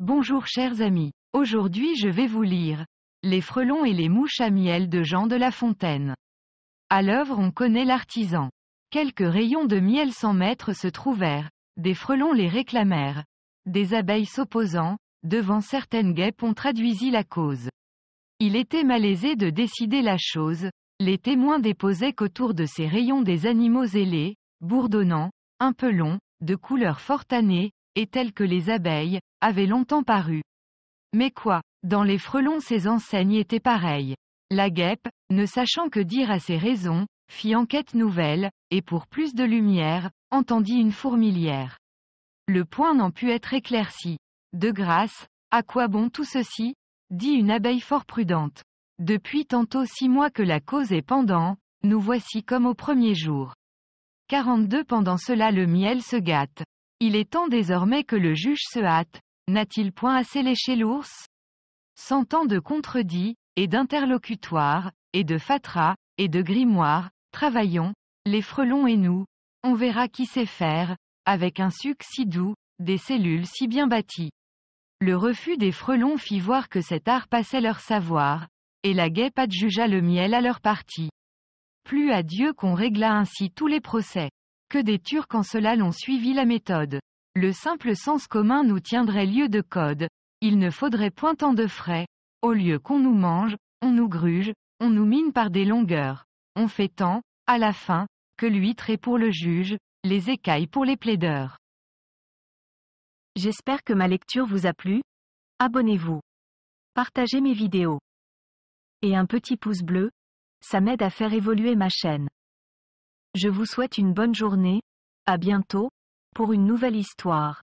Bonjour chers amis. Aujourd'hui je vais vous lire Les frelons et les mouches à miel de Jean de La Fontaine. À l'œuvre on connaît l'artisan. Quelques rayons de miel sans mètres se trouvèrent, des frelons les réclamèrent. Des abeilles s'opposant, devant certaines guêpes on traduisit la cause. Il était malaisé de décider la chose, les témoins déposaient qu'autour de ces rayons des animaux ailés, bourdonnants, un peu longs, de couleur fortanée, et telles que les abeilles, avaient longtemps paru. Mais quoi, dans les frelons ces enseignes étaient pareilles. La guêpe, ne sachant que dire à ses raisons, fit enquête nouvelle, et pour plus de lumière, entendit une fourmilière. Le point n'en put être éclairci. De grâce, à quoi bon tout ceci dit une abeille fort prudente. Depuis tantôt six mois que la cause est pendant, nous voici comme au premier jour. 42 Pendant cela le miel se gâte. Il est temps désormais que le juge se hâte. N'a-t-il point assez léché l'ours Sans tant de contredits, et d'interlocutoires, et de fatras, et de grimoires, travaillons, les frelons et nous, on verra qui sait faire, avec un suc si doux, des cellules si bien bâties. Le refus des frelons fit voir que cet art passait leur savoir, et la guêpe adjugea le miel à leur partie. Plus à Dieu qu'on régla ainsi tous les procès que des Turcs en cela l'ont suivi la méthode. Le simple sens commun nous tiendrait lieu de code. Il ne faudrait point tant de frais. Au lieu qu'on nous mange, on nous gruge, on nous mine par des longueurs. On fait tant, à la fin, que l'huître est pour le juge, les écailles pour les plaideurs. J'espère que ma lecture vous a plu. Abonnez-vous. Partagez mes vidéos. Et un petit pouce bleu, ça m'aide à faire évoluer ma chaîne. Je vous souhaite une bonne journée, à bientôt, pour une nouvelle histoire.